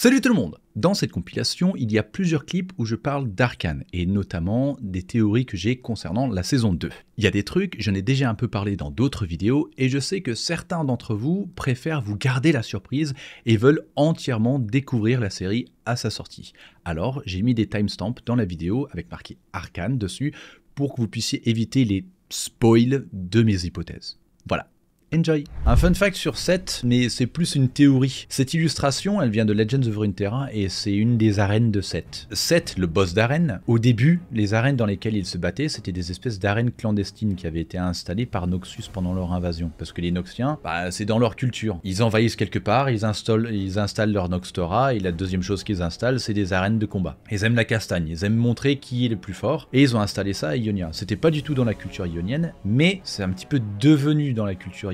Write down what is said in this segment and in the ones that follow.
Salut tout le monde Dans cette compilation, il y a plusieurs clips où je parle d'Arkane, et notamment des théories que j'ai concernant la saison 2. Il y a des trucs, j'en ai déjà un peu parlé dans d'autres vidéos, et je sais que certains d'entre vous préfèrent vous garder la surprise et veulent entièrement découvrir la série à sa sortie. Alors j'ai mis des timestamps dans la vidéo avec marqué Arcane dessus pour que vous puissiez éviter les spoils de mes hypothèses. Voilà, Enjoy. Un fun fact sur 7, mais c'est plus une théorie. Cette illustration, elle vient de Legends of Runeterra et c'est une des arènes de 7. 7, le boss d'arène, au début, les arènes dans lesquelles il se battait, c'était des espèces d'arènes clandestines qui avaient été installées par Noxus pendant leur invasion. Parce que les Noxiens, bah, c'est dans leur culture. Ils envahissent quelque part, ils installent, ils leur Noxtora et la deuxième chose qu'ils installent, c'est des arènes de combat. Ils aiment la castagne, ils aiment montrer qui est le plus fort et ils ont installé ça à Ionia. C'était pas du tout dans la culture ionienne, mais c'est un petit peu devenu dans la culture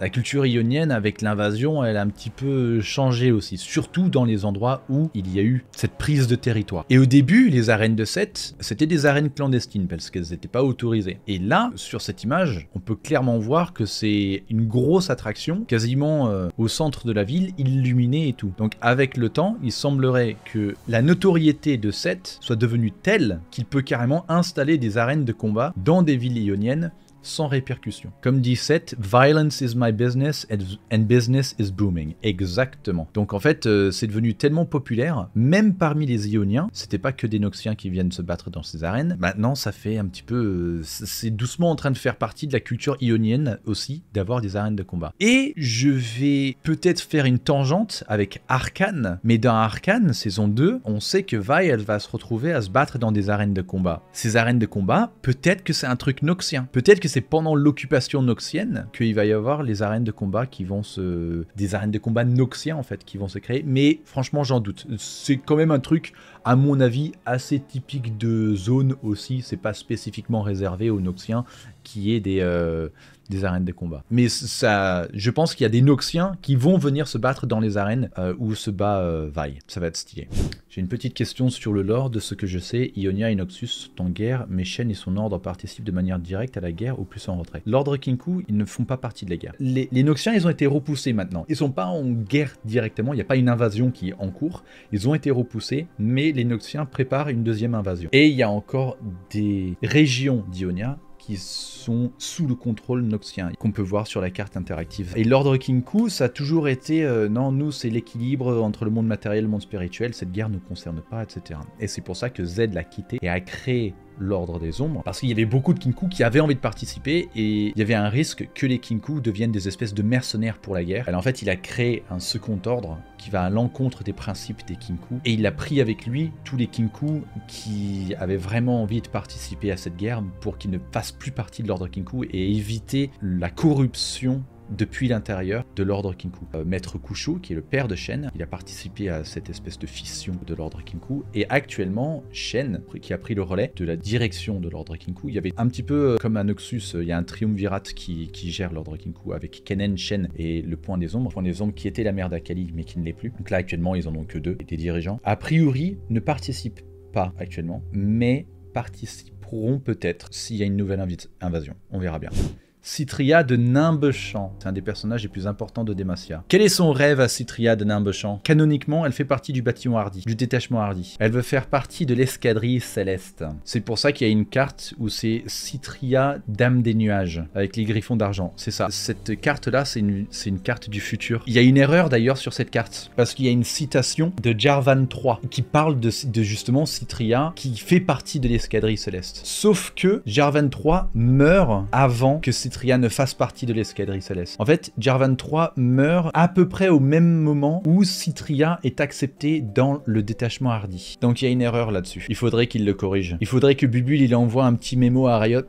la culture ionienne, avec l'invasion, elle a un petit peu changé aussi, surtout dans les endroits où il y a eu cette prise de territoire. Et au début, les arènes de Seth c'était des arènes clandestines parce qu'elles n'étaient pas autorisées. Et là, sur cette image, on peut clairement voir que c'est une grosse attraction, quasiment euh, au centre de la ville, illuminée et tout. Donc avec le temps, il semblerait que la notoriété de Seth soit devenue telle qu'il peut carrément installer des arènes de combat dans des villes ioniennes sans répercussion. Comme dit Seth, violence is my business and business is booming. Exactement. Donc en fait, euh, c'est devenu tellement populaire, même parmi les Ioniens, c'était pas que des Noxiens qui viennent se battre dans ces arènes. Maintenant, ça fait un petit peu. Euh, c'est doucement en train de faire partie de la culture ionienne aussi, d'avoir des arènes de combat. Et je vais peut-être faire une tangente avec Arkane, mais dans Arkane, saison 2, on sait que Vi, elle va se retrouver à se battre dans des arènes de combat. Ces arènes de combat, peut-être que c'est un truc Noxien. Peut-être que c'est pendant l'occupation noxienne qu'il va y avoir les arènes de combat qui vont se. des arènes de combat noxiens en fait qui vont se créer. Mais franchement, j'en doute. C'est quand même un truc à mon avis, assez typique de zone aussi. C'est pas spécifiquement réservé aux Noxiens qui est des, euh, des arènes de combat. Mais ça, je pense qu'il y a des Noxiens qui vont venir se battre dans les arènes euh, où se bat euh, Vaille. Ça va être stylé. J'ai une petite question sur le lore de ce que je sais. Ionia et Noxus sont en guerre, mais Shen et son ordre participent de manière directe à la guerre ou plus en retrait. L'ordre Kinku, ils ne font pas partie de la guerre. Les, Noxiens, ils ont été repoussés maintenant. Ils sont pas en guerre directement, il n'y a pas une invasion qui est en cours. Ils ont été repoussés, mais les Noxiens préparent une deuxième invasion. Et il y a encore des régions d'Ionia qui sont sous le contrôle noxien, qu'on peut voir sur la carte interactive. Et l'ordre Kinku, ça a toujours été, euh, non, nous, c'est l'équilibre entre le monde matériel et le monde spirituel, cette guerre ne concerne pas, etc. Et c'est pour ça que Z l'a quitté et a créé l'ordre des ombres, parce qu'il y avait beaucoup de Kinkou qui avaient envie de participer et il y avait un risque que les Kinkou deviennent des espèces de mercenaires pour la guerre. Alors en fait, il a créé un second ordre qui va à l'encontre des principes des Kinkou et il a pris avec lui tous les Kinkou qui avaient vraiment envie de participer à cette guerre pour qu'ils ne fassent plus partie de l'ordre Kinkou et éviter la corruption depuis l'intérieur de l'ordre Kinku. Euh, Maître Kushu, qui est le père de Shen, il a participé à cette espèce de fission de l'ordre Kinku, et actuellement, Shen, qui a pris le relais de la direction de l'ordre Kinku, il y avait un petit peu euh, comme un Noxus, euh, il y a un triumvirat qui, gère l'ordre Kinku avec Kenen, Shen et le Point des Ombres, le Point des Ombres qui était la mère d'Akali, mais qui ne l'est plus. Donc là, actuellement, ils en ont que deux, et des dirigeants. A priori, ne participent pas actuellement, mais participeront peut-être s'il y a une nouvelle invasion. On verra bien. Citria de Nimbechamp. C'est un des personnages les plus importants de Demacia. Quel est son rêve à Citria de Nimbechamp Canoniquement, elle fait partie du bâtiment Hardy, du détachement Hardy. Elle veut faire partie de l'escadrille céleste. C'est pour ça qu'il y a une carte où c'est Citria, dame des nuages, avec les griffons d'argent. C'est ça. Cette carte-là, c'est une, une, carte du futur. Il y a une erreur d'ailleurs sur cette carte, parce qu'il y a une citation de Jarvan III qui parle de, justement Citria, qui fait partie de l'escadrille céleste. Sauf que Jarvan III meurt avant que Citria Citria ne fasse partie de l'escadrille céleste. En fait, Jarvan III meurt à peu près au même moment où Citria est accepté dans le détachement Hardy. Donc il y a une erreur là-dessus. Il faudrait qu'il le corrige. Il faudrait que Bubul il envoie un petit mémo à Riot.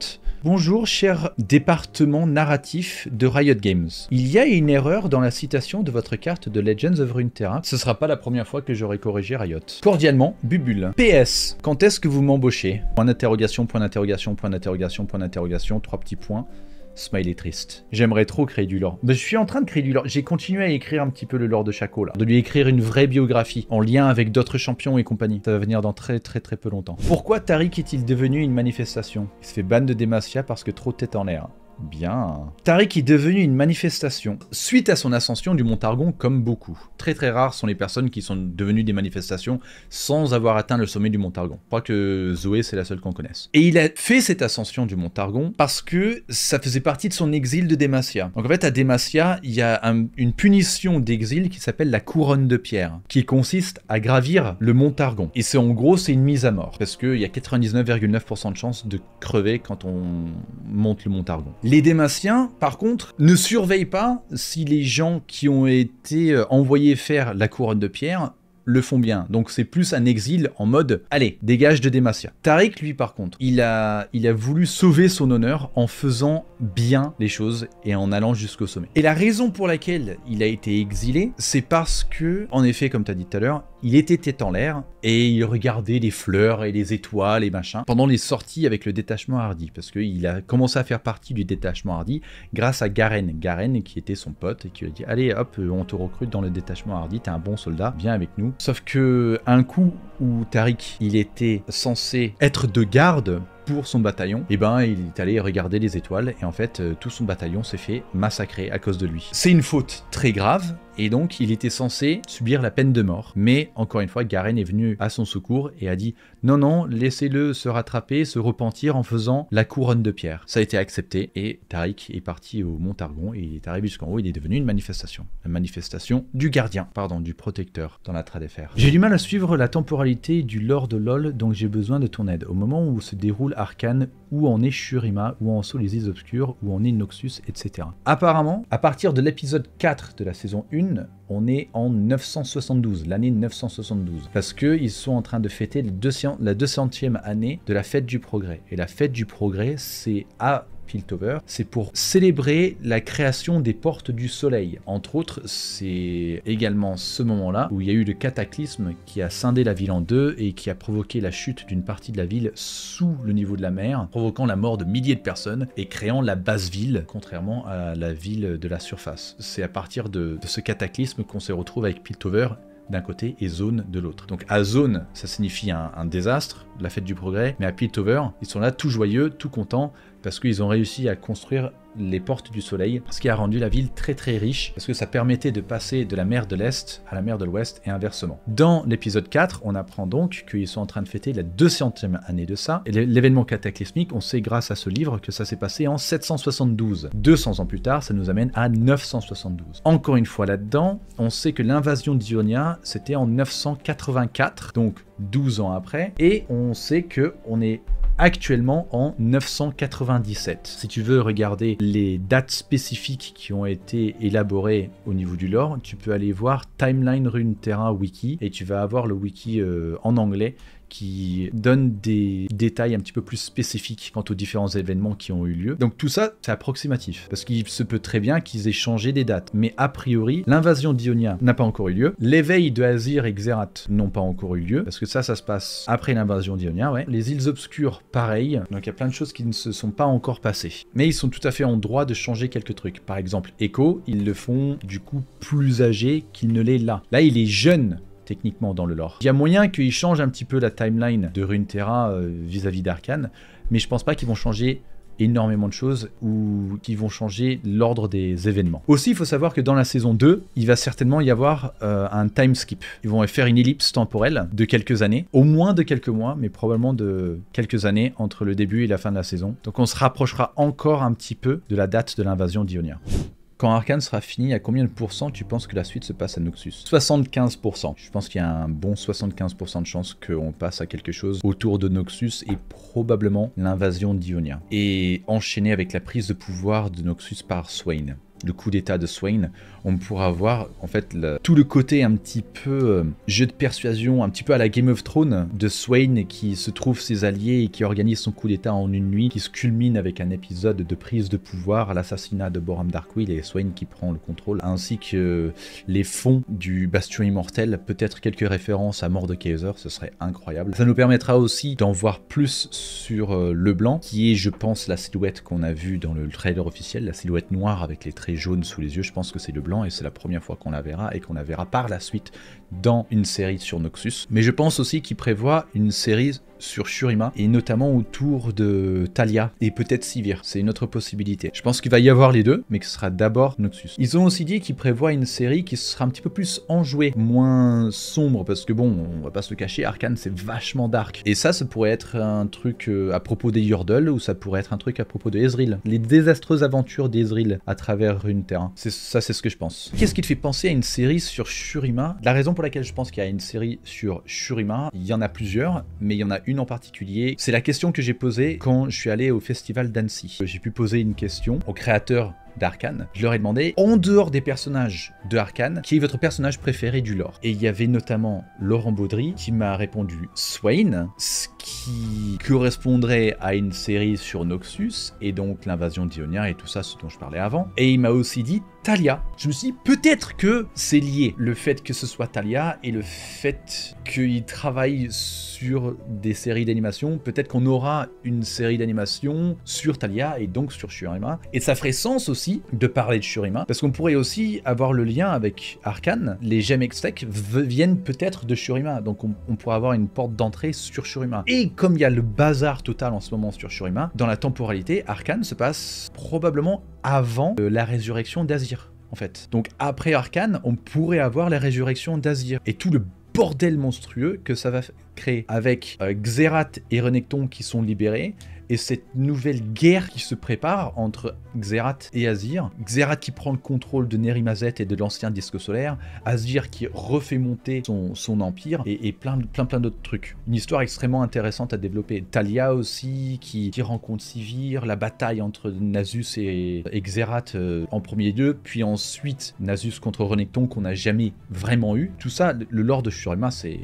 Bonjour cher département narratif de Riot Games. Il y a une erreur dans la citation de votre carte de Legends of Runeterra. Ce sera pas la première fois que j'aurai corrigé Riot. Cordialement, Bubul. PS, quand est-ce que vous m'embauchez Point d'interrogation, point d'interrogation, point d'interrogation, point d'interrogation, trois petits points. Smile est triste. J'aimerais trop créer du lore. Mais je suis en train de créer du lore. J'ai continué à écrire un petit peu le lore de Shaco là. De lui écrire une vraie biographie en lien avec d'autres champions et compagnie. Ça va venir dans très très très peu longtemps. Pourquoi Tariq est-il devenu une manifestation Il se fait ban de Demacia parce que trop tête en l'air. Bien. Tariq est devenu une manifestation suite à son ascension du mont Argon comme beaucoup. Très très rares sont les personnes qui sont devenues des manifestations sans avoir atteint le sommet du mont Argon. Je crois que Zoé c'est la seule qu'on connaisse. Et il a fait cette ascension du mont Argon parce que ça faisait partie de son exil de Demacia. Donc en fait à Demacia il y a une punition d'exil qui s'appelle la couronne de pierre qui consiste à gravir le mont Argon. Et c'est en gros c'est une mise à mort parce qu'il y a 99,9% de chances de crever quand on monte le mont Argon. Les Démasiens, par contre, ne surveillent pas si les gens qui ont été euh, envoyés faire la couronne de pierre le font bien. Donc c'est plus un exil en mode allez, dégage de Demacia. Tariq lui par contre, il a il a voulu sauver son honneur en faisant bien les choses et en allant jusqu'au sommet. Et la raison pour laquelle il a été exilé, c'est parce que en effet comme tu as dit tout à l'heure, il était tête en l'air et il regardait les fleurs et les étoiles et machin pendant les sorties avec le détachement Hardy parce qu'il a commencé à faire partie du détachement Hardy grâce à Garen. Garen qui était son pote et qui lui a dit allez hop euh, on te recrute dans le détachement Hardy, t'es un bon soldat, viens avec nous. Sauf que un coup où Tariq il était censé être de garde pour son bataillon, et eh ben il est allé regarder les étoiles et en fait euh, tout son bataillon s'est fait massacrer à cause de lui. C'est une faute très grave et donc il était censé subir la peine de mort. Mais encore une fois, Garen est venu à son secours et a dit non, non, laissez-le se rattraper, se repentir en faisant la couronne de pierre. Ça a été accepté et Tarik est parti au Mont Argon et il est arrivé jusqu'en haut, il est devenu une manifestation. Une manifestation du gardien, pardon, du protecteur dans la fers J'ai du mal à suivre la temporalité du lore de LoL, donc j'ai besoin de ton aide. Au moment où se déroule Arcane, où en est Shurima, où en sont les îles obscures, où en est Noxus, etc. Apparemment, à partir de l'épisode 4 de la saison 1, on est en 972, l'année 972, parce qu'ils sont en train de fêter la 200e année de la fête du progrès. Et la fête du progrès, c'est à Piltover, c'est pour célébrer la création des portes du soleil. Entre autres, c'est également ce moment-là où il y a eu le cataclysme qui a scindé la ville en deux et qui a provoqué la chute d'une partie de la ville sous le niveau de la mer, provoquant la mort de milliers de personnes et créant la basse ville, contrairement à la ville de la surface. C'est à partir de, ce cataclysme qu'on se retrouve avec Piltover d'un côté et zone de l'autre. Donc à zone, ça signifie un, désastre, la fête du progrès, mais à Piltover, ils sont là tout joyeux, tout contents, parce qu'ils ont réussi à construire les portes du soleil, ce qui a rendu la ville très très riche, parce que ça permettait de passer de la mer de l'Est à la mer de l'Ouest et inversement. Dans l'épisode 4, on apprend donc qu'ils sont en train de fêter la 200e année de ça, et l'événement cataclysmique, on sait grâce à ce livre que ça s'est passé en 772. 200 ans plus tard, ça nous amène à 972. Encore une fois là-dedans, on sait que l'invasion d'Ionia, c'était en 984, donc 12 ans après, et on sait que on est actuellement en 997. Si tu veux regarder les dates spécifiques qui ont été élaborées au niveau du lore, tu peux aller voir Timeline Terra Wiki et tu vas avoir le wiki euh, en anglais qui donne des détails un petit peu plus spécifiques quant aux différents événements qui ont eu lieu. Donc tout ça, c'est approximatif, parce qu'il se peut très bien qu'ils aient changé des dates. Mais a priori, l'invasion d'Ionia n'a pas encore eu lieu, l'éveil de Azir et Xerath n'ont pas encore eu lieu, parce que ça, ça se passe après l'invasion d'Ionia, ouais. Les îles obscures, pareil. Donc il y a plein de choses qui ne se sont pas encore passées. Mais ils sont tout à fait en droit de changer quelques trucs. Par exemple, Echo, ils le font du coup plus âgé qu'il ne l'est là. Là, il est jeune techniquement dans le lore. Il y a moyen qu'ils changent un petit peu la timeline de Runeterra euh, vis-à-vis d'Arkane, mais je pense pas qu'ils vont changer énormément de choses ou qu'ils vont changer l'ordre des événements. Aussi, il faut savoir que dans la saison 2, il va certainement y avoir euh, un time skip. Ils vont faire une ellipse temporelle de quelques années, au moins de quelques mois, mais probablement de quelques années entre le début et la fin de la saison. Donc on se rapprochera encore un petit peu de la date de l'invasion d'Ionia. Quand Arkane sera fini, à combien de pourcents tu penses que la suite se passe à Noxus 75%. Je pense qu'il y a un bon 75% de chance qu'on passe à quelque chose autour de Noxus et probablement l'invasion d'Ionia. Et enchaîné avec la prise de pouvoir de Noxus par Swain le coup d'état de Swain, on pourra voir en fait tout le côté un petit peu euh, jeu de persuasion, un petit peu à la Game of Thrones de Swain qui se trouve ses alliés et qui organise son coup d'état en une nuit, qui se culmine avec un épisode de prise de pouvoir, l'assassinat de Boram Darkwill et Swain qui prend le contrôle, ainsi que les fonds du Bastion Immortel, peut-être quelques références à Mort de Kaiser, ce serait incroyable. Ça nous permettra aussi d'en voir plus sur euh, le blanc, qui est je pense la silhouette qu'on a vue dans le trailer officiel, la silhouette noire avec les traits jaune sous les yeux, je pense que c'est le blanc et c'est la première fois qu'on la verra et qu'on la verra par la suite dans une série sur Noxus. Mais je pense aussi qu'il prévoit une série sur Shurima et notamment autour de Talia et peut-être Sivir. C'est une autre possibilité. Je pense qu'il va y avoir les deux, mais que ce sera d'abord Noxus. Ils ont aussi dit qu'ils prévoient une série qui sera un petit peu plus enjouée, moins sombre, parce que bon, on va pas se cacher, Arkane c'est vachement dark. Et ça, ça pourrait être un truc euh, à propos des Yordle ou ça pourrait être un truc à propos de Ezreal. Les désastreuses aventures d'Ezreal à travers une terre. Ça, c'est ce que je pense. Qu'est-ce qui te fait penser à une série sur Shurima La raison pour laquelle je pense qu'il y a une série sur Shurima, il y en a plusieurs, mais il y en a une en particulier. C'est la question que j'ai posée quand je suis allé au festival d'Annecy. Euh, j'ai pu poser une question au créateur d'Arkane. Je leur ai demandé, en dehors des personnages de Arkane, qui est votre personnage préféré du lore Et il y avait notamment Laurent Baudry qui m'a répondu Swain, ce qui correspondrait à une série sur Noxus et donc l'invasion d'Ionia et tout ça, ce dont je parlais avant. Et il m'a aussi dit Talia. Je me suis dit, peut-être que c'est lié, le fait que ce soit Talia et le fait qu'il travaille sur des séries d'animation. Peut-être qu'on aura une série d'animation sur Talia et donc sur Shurima. Et ça ferait sens aussi de parler de Shurima, parce qu'on pourrait aussi avoir le lien avec Arkane. Les gemmes Extech viennent peut-être de Shurima, donc on, on pourrait avoir une porte d'entrée sur Shurima. Et comme il y a le bazar total en ce moment sur Shurima, dans la temporalité, Arkane se passe probablement avant euh, la résurrection d'Azir. En fait. Donc après Arkane, on pourrait avoir la résurrection d'Azir et tout le bordel monstrueux que ça va créer avec euh, Xerath et Renekton qui sont libérés, et cette nouvelle guerre qui se prépare entre Xerath et Azir. Xerath qui prend le contrôle de Nerimazet et de l'ancien disque solaire, Azir qui refait monter son, empire et, plein, plein, plein d'autres trucs. Une histoire extrêmement intéressante à développer. Talia aussi qui, qui rencontre Sivir, la bataille entre Nasus et, Xerath euh, en premier lieu, puis ensuite Nasus contre Renekton qu'on n'a jamais vraiment eu. Tout ça, le lore de Shurima, c'est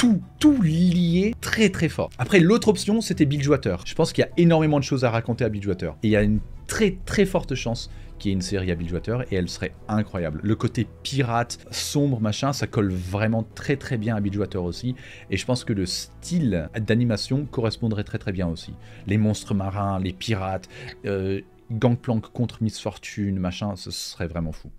tout, tout lié très très fort. Après, l'autre option, c'était Bilgewater. Je pense qu'il y a énormément de choses à raconter à Bilgewater. Et il y a une très très forte chance qu'il y ait une série à Bilgewater et elle serait incroyable. Le côté pirate, sombre, machin, ça colle vraiment très très bien à Bilgewater aussi. Et je pense que le style d'animation correspondrait très très bien aussi. Les monstres marins, les pirates, euh, Gangplank contre Miss Fortune, machin, ce serait vraiment fou.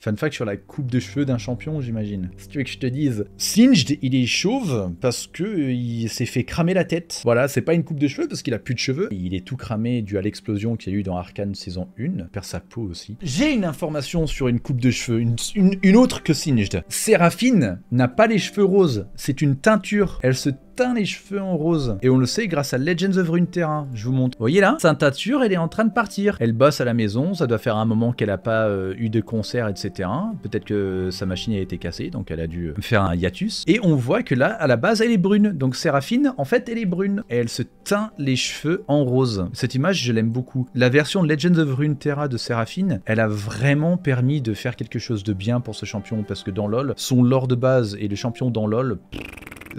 Fun fact sur la coupe de cheveux d'un champion, j'imagine. Si tu veux que je te dise. Singed, il est chauve parce que euh, il s'est fait cramer la tête. Voilà, c'est pas une coupe de cheveux parce qu'il a plus de cheveux. Il est tout cramé dû à l'explosion qu'il y a eu dans Arkane saison 1. Perd sa peau aussi. J'ai une information sur une coupe de cheveux, une, autre que Singed. Séraphine n'a pas les cheveux roses, c'est une teinture. Elle se les cheveux en rose. Et on le sait grâce à Legends of Runeterra. Je vous montre. voyez là Sa teinture, elle est en train de partir. Elle bosse à la maison, ça doit faire un moment qu'elle n'a pas euh, eu de concert, etc. Peut-être que sa machine a été cassée, donc elle a dû euh, faire un hiatus. Et on voit que là, à la base, elle est brune. Donc Séraphine, en fait, elle est brune. Et elle se teint les cheveux en rose. Cette image, je l'aime beaucoup. La version Legends of Runeterra de Séraphine, elle a vraiment permis de faire quelque chose de bien pour ce champion, parce que dans LoL, son lore de base et le champion dans LoL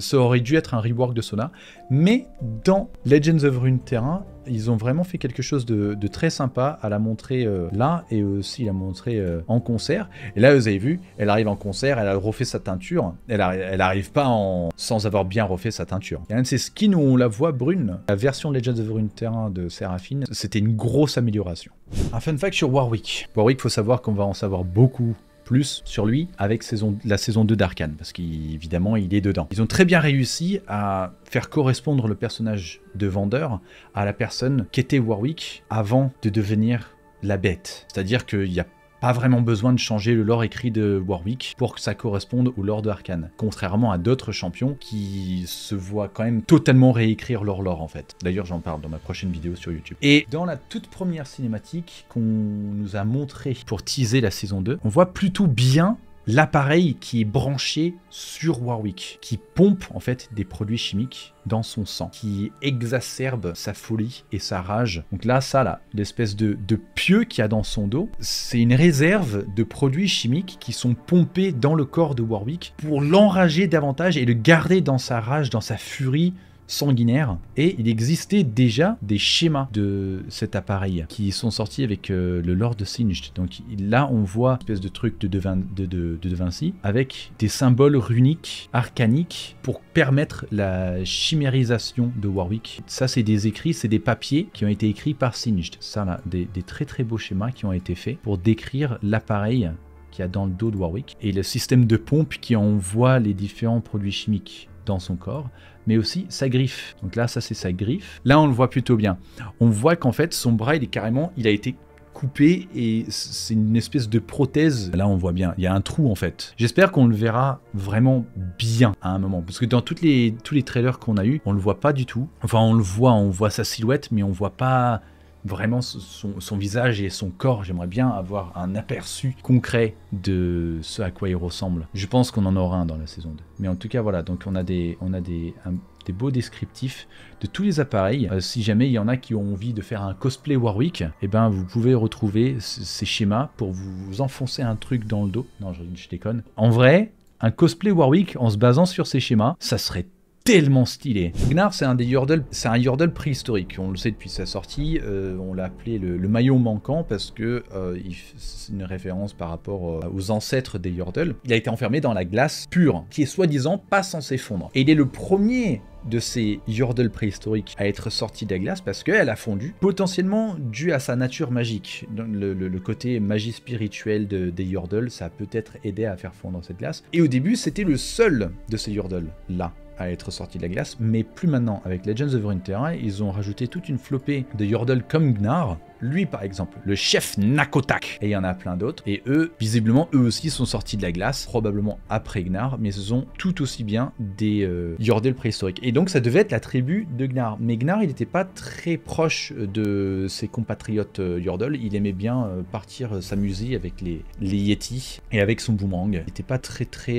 ça aurait dû être un rework de Sona. Mais dans Legends of Runeterra, ils ont vraiment fait quelque chose de, très sympa à la montrer euh, là et aussi la montrer euh, en concert. Et là, vous avez vu, elle arrive en concert, elle a refait sa teinture. Elle, n'arrive arrive pas sans avoir bien refait sa teinture. Il y a un de ces skins où on la voit brune. La version Legends of Runeterra de Seraphine, c'était une grosse amélioration. Un fun fact sur Warwick. Warwick, il faut savoir qu'on va en savoir beaucoup plus sur lui avec saison, la saison 2 d'Arkane, parce qu'évidemment, il, est dedans. Ils ont très bien réussi à faire correspondre le personnage de Vendeur à la personne qu'était Warwick avant de devenir la bête. C'est-à-dire qu'il n'y a pas vraiment besoin de changer le lore écrit de Warwick pour que ça corresponde au lore de Arkane, contrairement à d'autres champions qui se voient quand même totalement réécrire leur lore en fait. D'ailleurs j'en parle dans ma prochaine vidéo sur YouTube. Et dans la toute première cinématique qu'on nous a montrée pour teaser la saison 2, on voit plutôt bien l'appareil qui est branché sur Warwick, qui pompe en fait des produits chimiques dans son sang, qui exacerbe sa folie et sa rage. Donc là, ça là, l'espèce de, pieu qu'il a dans son dos, c'est une réserve de produits chimiques qui sont pompés dans le corps de Warwick pour l'enrager davantage et le garder dans sa rage, dans sa furie, sanguinaire. Et il existait déjà des schémas de cet appareil qui sont sortis avec euh, le Lord Singed. Donc là, on voit une espèce de truc de de, de, de Vinci avec des symboles runiques, arcaniques, pour permettre la chimérisation de Warwick. Ça, c'est des écrits, c'est des papiers qui ont été écrits par Singed. Ça, là, des, des très très beaux schémas qui ont été faits pour décrire l'appareil qui y a dans le dos de Warwick et le système de pompe qui envoie les différents produits chimiques dans son corps, mais aussi sa griffe. Donc là, ça c'est sa griffe. Là, on le voit plutôt bien. On voit qu'en fait, son bras, il est carrément, il a été coupé et c'est une espèce de prothèse. Là, on voit bien, il y a un trou en fait. J'espère qu'on le verra vraiment bien à un moment, parce que dans toutes les, tous les trailers qu'on a eu, on le voit pas du tout. Enfin, on le voit, on voit sa silhouette, mais on voit pas vraiment son, visage et son corps. J'aimerais bien avoir un aperçu concret de ce à quoi il ressemble. Je pense qu'on en aura un dans la saison 2. Mais en tout cas, voilà, donc on a des, on a des, beaux descriptifs de tous les appareils. Euh, si jamais il y en a qui ont envie de faire un cosplay Warwick, eh ben vous pouvez retrouver ces schémas pour vous enfoncer un truc dans le dos. Non, je, je déconne. En vrai, un cosplay Warwick en se basant sur ces schémas, ça serait tellement stylé. Gnar, c'est un des Yordle, c'est un Yordle préhistorique. On le sait depuis sa sortie. Euh, on l'a appelé le, le, maillot manquant parce que euh, c'est une référence par rapport euh, aux ancêtres des Yordle. Il a été enfermé dans la glace pure, qui est soi-disant pas censée fondre. Et il est le premier de ces Yordles préhistoriques à être sorti de la glace parce qu'elle a fondu, potentiellement dû à sa nature magique. Le, côté magie spirituelle de, des Yordles, ça a peut-être aidé à faire fondre cette glace. Et au début, c'était le seul de ces Yordles là à être sorti de la glace, mais plus maintenant. Avec Legends of Runeterra, ils ont rajouté toute une flopée de Yordle comme Gnar, lui, par exemple, le chef Nakotak. Et il y en a plein d'autres. Et eux, visiblement, eux aussi sont sortis de la glace, probablement après Gnar, mais ce sont tout aussi bien des euh, yordel préhistoriques. Et donc, ça devait être la tribu de Gnar. Mais Gnar, il n'était pas très proche de ses compatriotes euh, Il aimait bien euh, partir euh, s'amuser avec les, les et avec son boomerang. Il n'était pas très, très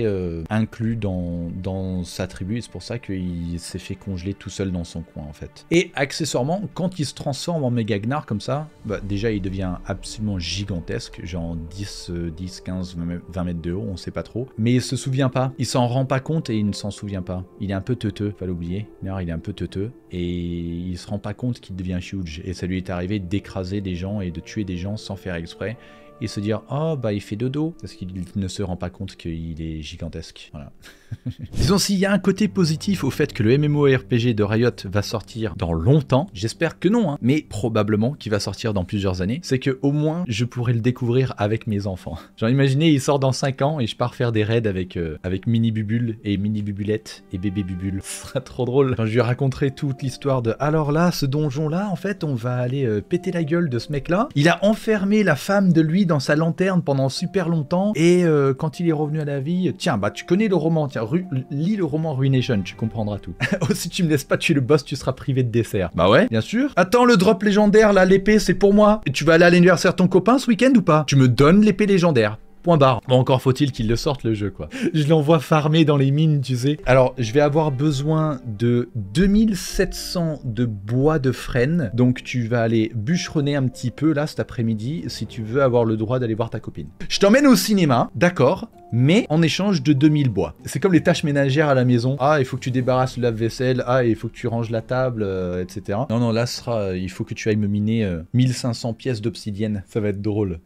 inclus dans, dans sa tribu. c'est pour ça qu'il s'est fait congeler tout seul dans son coin, en fait. Et accessoirement, quand il se transforme en méga Gnar comme ça, bah, déjà il devient absolument gigantesque, genre 10, 10, 15, 20 mètres de haut, on sait pas trop. Mais il se souvient pas, il s'en rend pas compte et il ne s'en souvient pas. Il est un peu teuteux, pas l'oublier. D'ailleurs, il est un peu teuteux et il se rend pas compte qu'il devient huge. Et ça lui est arrivé d'écraser des gens et de tuer des gens sans faire exprès et se dire oh bah il fait dodo parce qu'il ne se rend pas compte qu'il est gigantesque. Disons s'il y a un côté positif au fait que le MMORPG de Riot va sortir dans longtemps, j'espère que non, hein. mais probablement qu'il va sortir dans plusieurs années, c'est que au moins je pourrai le découvrir avec mes enfants. J'en imaginais il sort dans 5 ans et je pars faire des raids avec, euh, avec Mini Bubule et Mini Bubulette et Bébé Bubule. Ce serait trop drôle quand je lui raconterai toute l'histoire de alors là ce donjon là en fait on va aller euh, péter la gueule de ce mec là. Il a enfermé la femme de lui dans sa lanterne pendant super longtemps et euh, quand il est revenu à la vie, tiens, bah tu connais le roman, tiens, lis le roman Ruination, tu comprendras tout. oh, si tu me laisses pas tuer le boss, tu seras privé de dessert. Bah ouais, bien sûr. Attends, le drop légendaire, là, l'épée, c'est pour moi. Et tu vas aller à l'anniversaire de ton copain ce week-end ou pas Tu me donnes l'épée légendaire. Point barre. Bon, encore faut-il qu'il le sorte le jeu, quoi. Je l'envoie farmer dans les mines, tu sais. Alors, je vais avoir besoin de 2700 de bois de frêne. Donc, tu vas aller bûcheronner un petit peu là cet après-midi si tu veux avoir le droit d'aller voir ta copine. Je t'emmène au cinéma, d'accord, mais en échange de 2000 bois. C'est comme les tâches ménagères à la maison. Ah, il faut que tu débarrasses le lave-vaisselle. Ah, il faut que tu ranges la table, euh, etc. Non, non, là, sera, euh, il faut que tu ailles me miner 1500 euh, pièces d'obsidienne. Ça va être drôle.